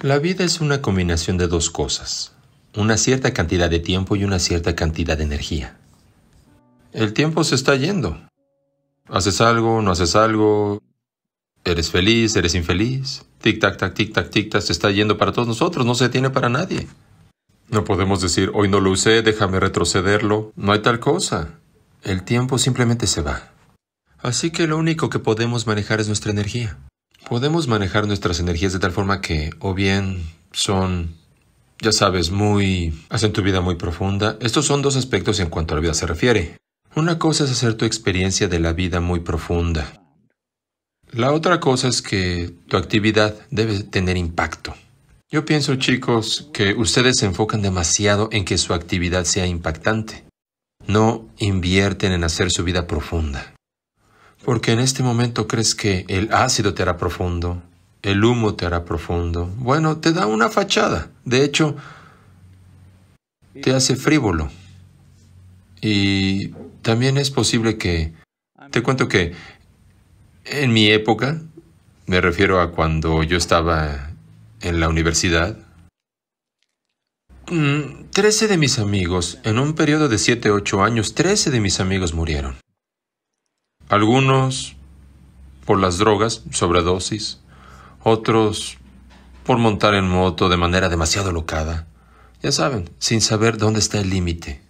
La vida es una combinación de dos cosas, una cierta cantidad de tiempo y una cierta cantidad de energía. El tiempo se está yendo. Haces algo, no haces algo, eres feliz, eres infeliz, tic tac tac tic tac tic tac se está yendo para todos nosotros, no se tiene para nadie. No podemos decir, hoy no lo usé, déjame retrocederlo, no hay tal cosa. El tiempo simplemente se va. Así que lo único que podemos manejar es nuestra energía. Podemos manejar nuestras energías de tal forma que o bien son, ya sabes, muy... hacen tu vida muy profunda. Estos son dos aspectos en cuanto a la vida se refiere. Una cosa es hacer tu experiencia de la vida muy profunda. La otra cosa es que tu actividad debe tener impacto. Yo pienso, chicos, que ustedes se enfocan demasiado en que su actividad sea impactante. No invierten en hacer su vida profunda. Porque en este momento crees que el ácido te hará profundo, el humo te hará profundo. Bueno, te da una fachada. De hecho, te hace frívolo. Y también es posible que... Te cuento que en mi época, me refiero a cuando yo estaba en la universidad, mm, Trece de mis amigos, en un periodo de siete, ocho años, trece de mis amigos murieron. Algunos por las drogas, sobredosis, otros por montar en moto de manera demasiado locada, ya saben, sin saber dónde está el límite,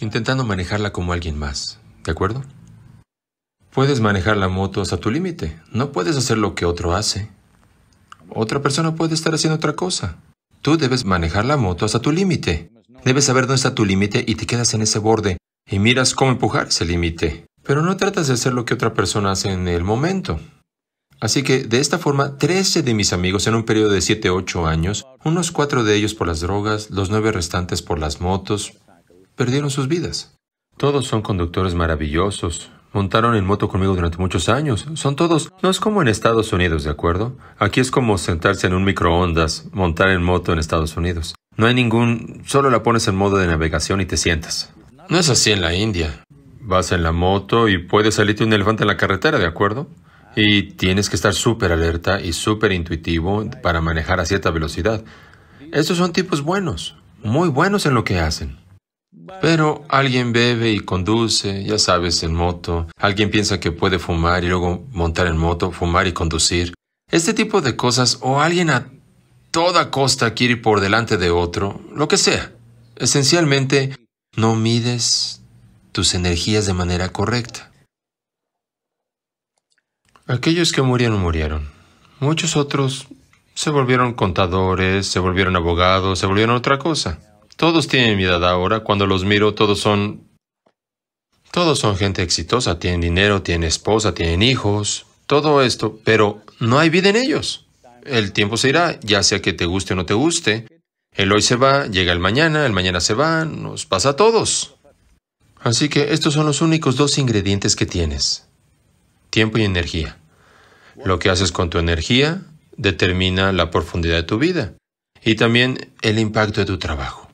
intentando manejarla como alguien más, ¿de acuerdo? Puedes manejar la moto hasta tu límite, no puedes hacer lo que otro hace. Otra persona puede estar haciendo otra cosa. Tú debes manejar la moto hasta tu límite. Debes saber dónde está tu límite y te quedas en ese borde y miras cómo empujar ese límite. Pero no tratas de hacer lo que otra persona hace en el momento. Así que de esta forma, 13 de mis amigos en un periodo de 7-8 años, unos 4 de ellos por las drogas, los 9 restantes por las motos, perdieron sus vidas. Todos son conductores maravillosos. Montaron en moto conmigo durante muchos años. Son todos. No es como en Estados Unidos, ¿de acuerdo? Aquí es como sentarse en un microondas, montar en moto en Estados Unidos. No hay ningún... Solo la pones en modo de navegación y te sientas. No es así en la India. Vas en la moto y puede salirte un elefante en la carretera, ¿de acuerdo? Y tienes que estar súper alerta y súper intuitivo para manejar a cierta velocidad. Estos son tipos buenos, muy buenos en lo que hacen. Pero alguien bebe y conduce, ya sabes, en moto. Alguien piensa que puede fumar y luego montar en moto, fumar y conducir. Este tipo de cosas o alguien a toda costa quiere ir por delante de otro, lo que sea. Esencialmente, no mides, tus energías de manera correcta. Aquellos que murieron murieron. Muchos otros se volvieron contadores, se volvieron abogados, se volvieron otra cosa. Todos tienen vida ahora, cuando los miro todos son... Todos son gente exitosa, tienen dinero, tienen esposa, tienen hijos, todo esto, pero no hay vida en ellos. El tiempo se irá, ya sea que te guste o no te guste. El hoy se va, llega el mañana, el mañana se va, nos pasa a todos. Así que estos son los únicos dos ingredientes que tienes, tiempo y energía. Lo que haces con tu energía determina la profundidad de tu vida y también el impacto de tu trabajo.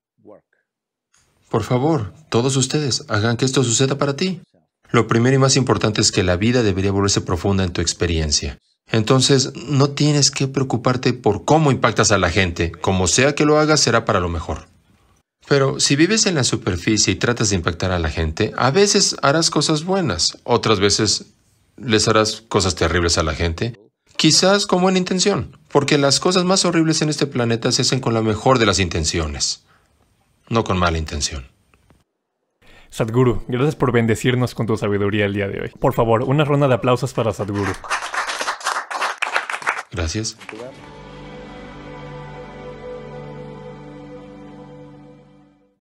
Por favor, todos ustedes, hagan que esto suceda para ti. Lo primero y más importante es que la vida debería volverse profunda en tu experiencia. Entonces, no tienes que preocuparte por cómo impactas a la gente. Como sea que lo hagas, será para lo mejor. Pero si vives en la superficie y tratas de impactar a la gente, a veces harás cosas buenas, otras veces les harás cosas terribles a la gente, quizás con buena intención, porque las cosas más horribles en este planeta se hacen con la mejor de las intenciones, no con mala intención. Sadhguru, gracias por bendecirnos con tu sabiduría el día de hoy. Por favor, una ronda de aplausos para Sadhguru. Gracias.